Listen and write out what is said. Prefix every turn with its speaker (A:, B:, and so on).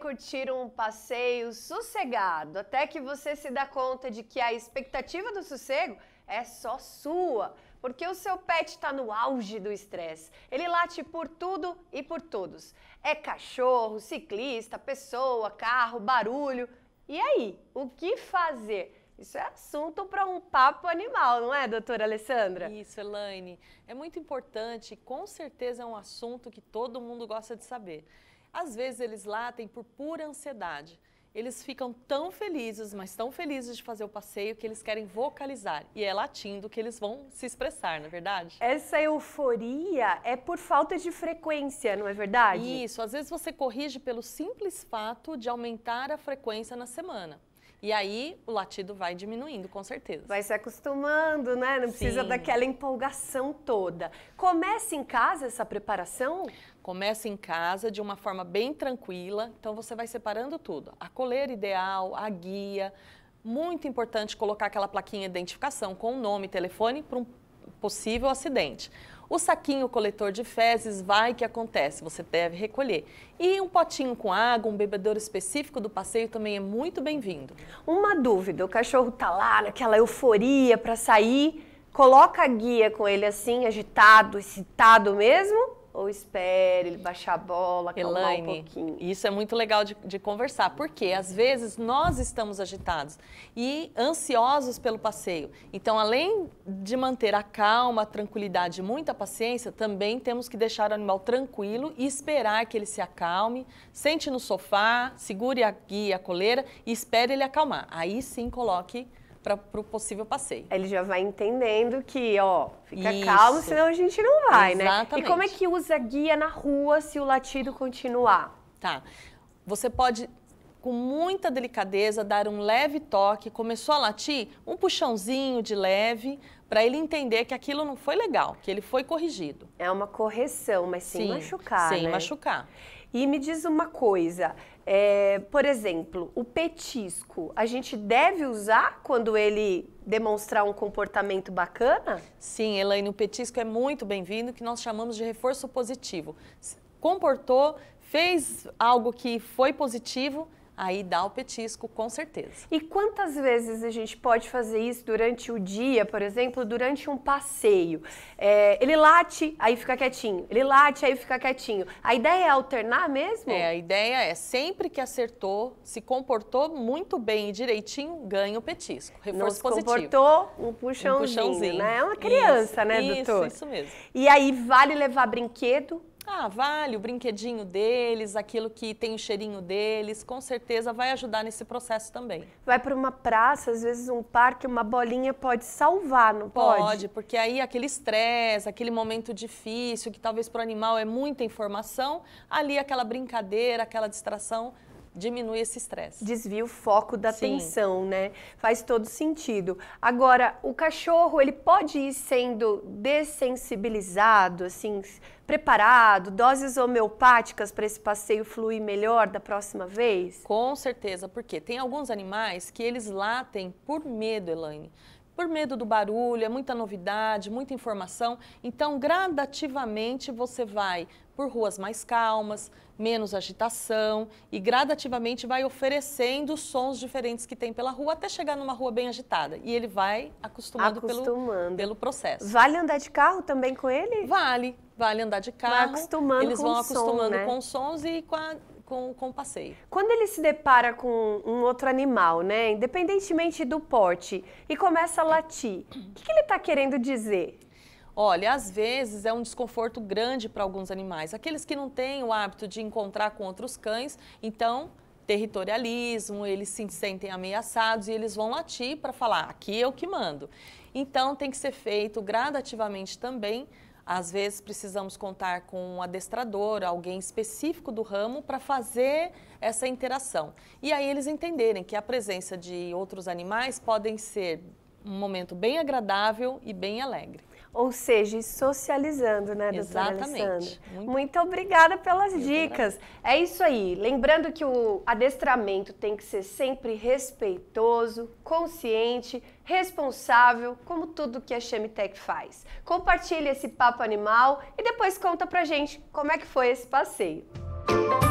A: curtir um passeio sossegado até que você se dá conta de que a expectativa do sossego é só sua, porque o seu pet está no auge do estresse. Ele late por tudo e por todos. É cachorro, ciclista, pessoa, carro, barulho. E aí, o que fazer? Isso é
B: assunto para um papo animal, não é, doutora Alessandra? Isso, Elaine. É muito importante, com certeza é um assunto que todo mundo gosta de saber. Às vezes eles latem por pura ansiedade. Eles ficam tão felizes, mas tão felizes de fazer o passeio que eles querem vocalizar. E é latindo que eles vão se expressar, não é verdade? Essa euforia é por falta de frequência, não é verdade? Isso. Às vezes você corrige pelo simples fato de aumentar a frequência na semana. E aí o latido vai diminuindo, com certeza. Vai se acostumando,
A: né? Não Sim. precisa daquela
B: empolgação toda. Começa em casa essa preparação? Começa em casa de uma forma bem tranquila. Então você vai separando tudo: a coleira ideal, a guia. Muito importante colocar aquela plaquinha de identificação com o nome, telefone para um possível acidente. O saquinho coletor de fezes vai que acontece, você deve recolher. E um potinho com água, um bebedouro específico do passeio também é muito bem-vindo. Uma dúvida, o cachorro tá
A: lá naquela euforia para sair, coloca a guia com ele assim, agitado, excitado mesmo? ou espere ele baixar a bola,
B: Elaine, um pouquinho. Isso é muito legal de, de, conversar, porque às vezes nós estamos agitados e ansiosos pelo passeio. Então, além de manter a calma, a tranquilidade e muita paciência, também temos que deixar o animal tranquilo e esperar que ele se acalme, sente no sofá, segure a guia, a coleira e espere ele acalmar. Aí sim coloque para o possível passeio. Ele já vai entendendo que, ó, fica Isso. calmo, senão a
A: gente não vai, Exatamente. né? E como é
B: que usa guia na rua se o latido continuar? Tá. Você pode com muita delicadeza, dar um leve toque, começou a latir, um puxãozinho de leve, para ele entender que aquilo não foi legal, que ele foi corrigido. É uma correção, mas sem Sim, machucar. Sem né? machucar. E me diz uma coisa,
A: é, por exemplo, o petisco, a gente deve usar quando
B: ele demonstrar um comportamento bacana? Sim, Elaine, o petisco é muito bem-vindo, que nós chamamos de reforço positivo. Comportou, fez algo que foi positivo, aí dá o petisco, com certeza. E quantas vezes a gente pode
A: fazer isso durante o dia, por exemplo, durante um passeio? É, ele late,
B: aí fica quietinho. Ele late, aí fica quietinho. A ideia é alternar mesmo? É, a ideia é sempre que acertou, se comportou muito bem e direitinho, ganha o petisco. Reforço Não se positivo. comportou, um puxãozinho, um puxãozinho. né? É uma criança, isso, né, doutor? Isso, isso mesmo. E aí vale levar brinquedo ah, vale o brinquedinho deles, aquilo que tem o cheirinho deles, com certeza vai ajudar nesse processo também.
A: Vai para uma praça, às vezes um
B: parque, uma bolinha pode salvar, não pode? Pode, porque aí aquele estresse, aquele momento difícil, que talvez para o animal é muita informação, ali aquela brincadeira, aquela distração diminui esse estresse.
A: Desvia o foco da atenção, né? Faz todo sentido. Agora, o cachorro, ele pode ir sendo dessensibilizado, assim, preparado, doses homeopáticas para esse passeio fluir melhor da
B: próxima vez? Com certeza, porque tem alguns animais que eles latem por medo, Elaine por medo do barulho, é muita novidade, muita informação. Então, gradativamente você vai por ruas mais calmas, menos agitação e gradativamente vai oferecendo sons diferentes que tem pela rua até chegar numa rua bem agitada. E ele vai acostumado acostumando, Pelo, pelo processo. Vale andar de carro também com ele? Vale, vale andar de carro. Vai acostumando Eles vão acostumando som, né? com sons e com a com, com o passeio.
A: Quando ele se depara com um outro animal, né, independentemente do porte,
B: e começa a latir, o que, que ele está querendo dizer? Olha, às vezes é um desconforto grande para alguns animais. Aqueles que não têm o hábito de encontrar com outros cães, então territorialismo, eles se sentem ameaçados e eles vão latir para falar: aqui eu é que mando. Então tem que ser feito gradativamente também às vezes precisamos contar com um adestrador, alguém específico do ramo para fazer essa interação. E aí eles entenderem que a presença de outros animais podem ser um momento bem agradável e bem alegre ou seja, socializando,
A: né, doutora Exatamente. Alessandra? Muito, Muito obrigada pelas Muito dicas. Obrigado. É isso aí. Lembrando que o adestramento tem que ser sempre respeitoso, consciente, responsável, como tudo que a ChemiTech faz. Compartilhe esse papo animal e depois conta pra gente como é que foi esse passeio. Música